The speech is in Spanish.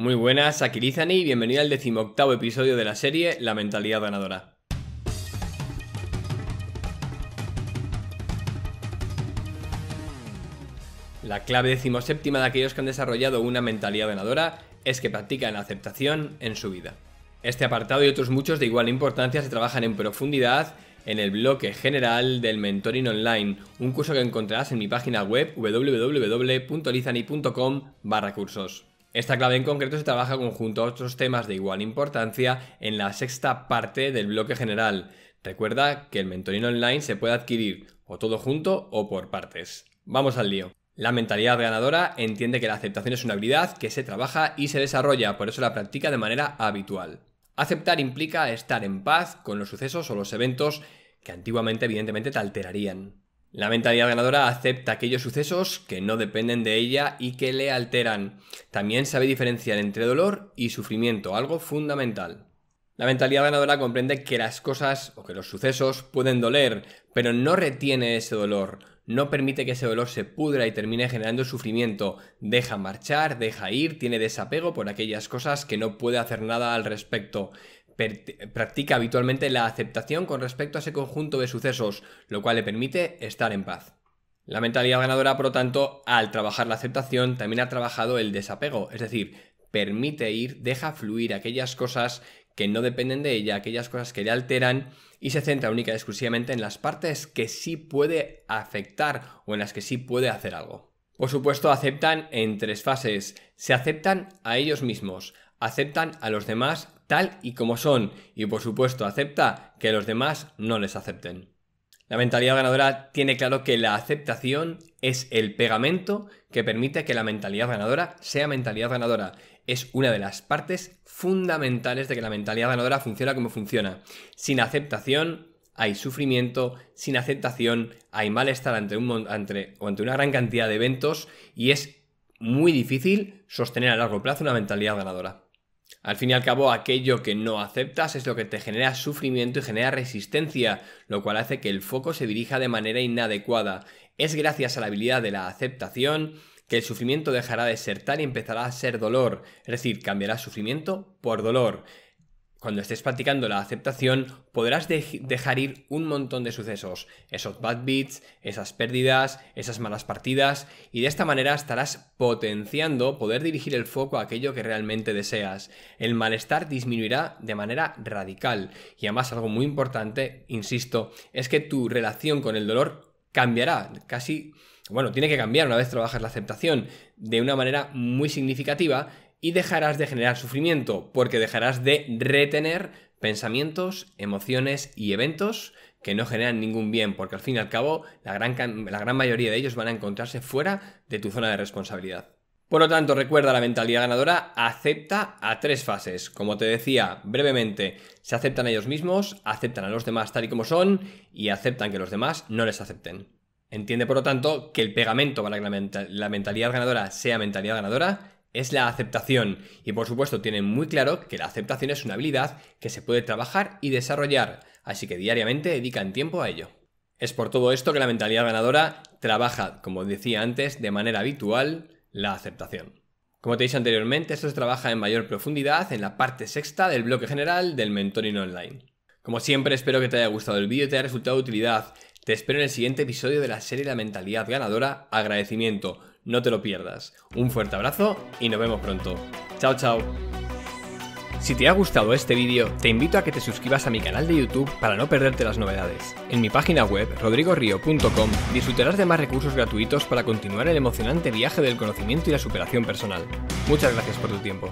Muy buenas, aquí Lizani y bienvenido al decimoctavo episodio de la serie La mentalidad ganadora. La clave decimoséptima de aquellos que han desarrollado una mentalidad ganadora es que practican la aceptación en su vida. Este apartado y otros muchos de igual importancia se trabajan en profundidad en el bloque general del Mentoring Online, un curso que encontrarás en mi página web www.lizani.com barra cursos. Esta clave en concreto se trabaja conjunto a otros temas de igual importancia en la sexta parte del bloque general. Recuerda que el mentorín online se puede adquirir o todo junto o por partes. Vamos al lío. La mentalidad ganadora entiende que la aceptación es una habilidad que se trabaja y se desarrolla, por eso la practica de manera habitual. Aceptar implica estar en paz con los sucesos o los eventos que antiguamente evidentemente te alterarían. La mentalidad ganadora acepta aquellos sucesos que no dependen de ella y que le alteran. También sabe diferenciar entre dolor y sufrimiento, algo fundamental. La mentalidad ganadora comprende que las cosas o que los sucesos pueden doler, pero no retiene ese dolor, no permite que ese dolor se pudra y termine generando sufrimiento, deja marchar, deja ir, tiene desapego por aquellas cosas que no puede hacer nada al respecto practica habitualmente la aceptación con respecto a ese conjunto de sucesos, lo cual le permite estar en paz. La mentalidad ganadora, por lo tanto, al trabajar la aceptación, también ha trabajado el desapego, es decir, permite ir, deja fluir aquellas cosas que no dependen de ella, aquellas cosas que le alteran y se centra única y exclusivamente en las partes que sí puede afectar o en las que sí puede hacer algo. Por supuesto, aceptan en tres fases. Se aceptan a ellos mismos, aceptan a los demás tal y como son y por supuesto acepta que los demás no les acepten. La mentalidad ganadora tiene claro que la aceptación es el pegamento que permite que la mentalidad ganadora sea mentalidad ganadora. Es una de las partes fundamentales de que la mentalidad ganadora funciona como funciona. Sin aceptación hay sufrimiento, sin aceptación hay malestar ante, un, ante una gran cantidad de eventos y es muy difícil sostener a largo plazo una mentalidad ganadora. Al fin y al cabo, aquello que no aceptas es lo que te genera sufrimiento y genera resistencia, lo cual hace que el foco se dirija de manera inadecuada. Es gracias a la habilidad de la aceptación que el sufrimiento dejará de ser tal y empezará a ser dolor, es decir, cambiará sufrimiento por dolor cuando estés practicando la aceptación, podrás dejar ir un montón de sucesos, esos bad beats, esas pérdidas, esas malas partidas, y de esta manera estarás potenciando poder dirigir el foco a aquello que realmente deseas. El malestar disminuirá de manera radical, y además algo muy importante, insisto, es que tu relación con el dolor cambiará, casi bueno, tiene que cambiar una vez trabajas la aceptación de una manera muy significativa y dejarás de generar sufrimiento porque dejarás de retener pensamientos, emociones y eventos que no generan ningún bien, porque al fin y al cabo la gran, la gran mayoría de ellos van a encontrarse fuera de tu zona de responsabilidad. Por lo tanto, recuerda la mentalidad ganadora, acepta a tres fases. Como te decía brevemente, se aceptan a ellos mismos, aceptan a los demás tal y como son y aceptan que los demás no les acepten. Entiende, por lo tanto, que el pegamento para que la, mentalidad ganadora sea mentalidad ganadora es la aceptación. Y por supuesto tienen muy claro que la aceptación es una habilidad que se puede trabajar y desarrollar, así que diariamente dedican tiempo a ello. Es por todo esto que la mentalidad ganadora trabaja, como decía antes, de manera habitual la aceptación. Como te dije anteriormente, esto se trabaja en mayor profundidad en la parte sexta del bloque general del Mentoring Online. Como siempre, espero que te haya gustado el vídeo y te haya resultado de utilidad. Te espero en el siguiente episodio de la serie La mentalidad ganadora, agradecimiento. No te lo pierdas. Un fuerte abrazo y nos vemos pronto. Chao, chao. Si te ha gustado este vídeo, te invito a que te suscribas a mi canal de YouTube para no perderte las novedades. En mi página web, rodrigorío.com disfrutarás de más recursos gratuitos para continuar el emocionante viaje del conocimiento y la superación personal. Muchas gracias por tu tiempo.